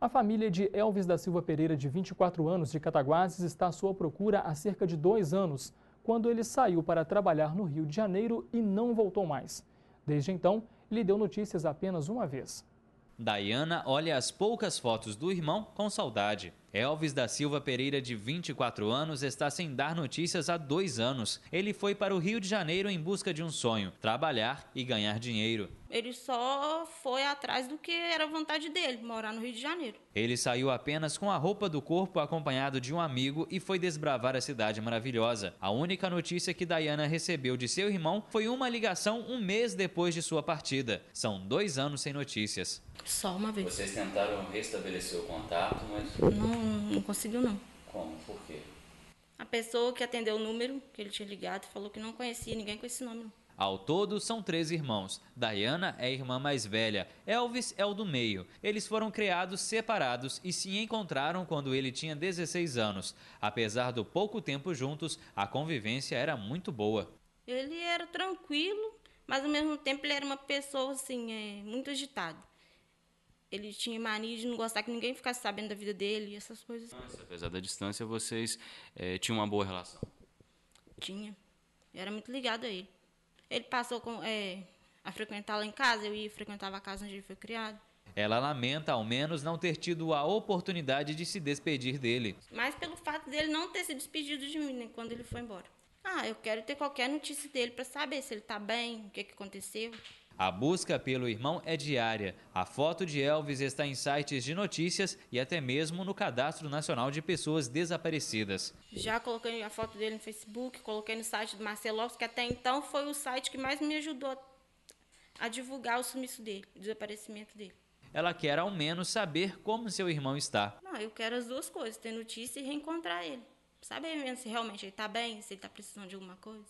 A família de Elvis da Silva Pereira, de 24 anos, de Cataguases, está à sua procura há cerca de dois anos, quando ele saiu para trabalhar no Rio de Janeiro e não voltou mais. Desde então, lhe deu notícias apenas uma vez. Diana olha as poucas fotos do irmão com saudade. Elvis da Silva Pereira, de 24 anos, está sem dar notícias há dois anos. Ele foi para o Rio de Janeiro em busca de um sonho: trabalhar e ganhar dinheiro. Ele só foi atrás do que era vontade dele, morar no Rio de Janeiro. Ele saiu apenas com a roupa do corpo, acompanhado de um amigo, e foi desbravar a cidade maravilhosa. A única notícia que Diana recebeu de seu irmão foi uma ligação um mês depois de sua partida. São dois anos sem notícias. Só uma vez. Vocês tentaram restabelecer o contato, mas. Não não conseguiu, não. Como? Por quê? A pessoa que atendeu o número que ele tinha ligado falou que não conhecia ninguém com esse nome. Ao todo, são três irmãos. Diana é a irmã mais velha, Elvis é o do meio. Eles foram criados separados e se encontraram quando ele tinha 16 anos. Apesar do pouco tempo juntos, a convivência era muito boa. Ele era tranquilo, mas ao mesmo tempo ele era uma pessoa assim, é, muito agitada. Ele tinha mania de não gostar que ninguém ficasse sabendo da vida dele, essas coisas. Nossa, apesar da distância, vocês é, tinham uma boa relação? Tinha. Eu era muito ligado a ele. Ele passou com, é, a frequentar lá em casa, eu ia frequentava a casa onde ele foi criado. Ela lamenta, ao menos, não ter tido a oportunidade de se despedir dele. Mas pelo fato dele não ter se despedido de mim né, quando ele foi embora. Ah, eu quero ter qualquer notícia dele para saber se ele está bem, o que, que aconteceu. A busca pelo irmão é diária. A foto de Elvis está em sites de notícias e até mesmo no Cadastro Nacional de Pessoas Desaparecidas. Já coloquei a foto dele no Facebook, coloquei no site do Marcelo Lopes, que até então foi o site que mais me ajudou a divulgar o sumiço dele, o desaparecimento dele. Ela quer ao menos saber como seu irmão está. Não, eu quero as duas coisas, ter notícia e reencontrar ele. Saber mesmo se realmente ele está bem, se ele está precisando de alguma coisa.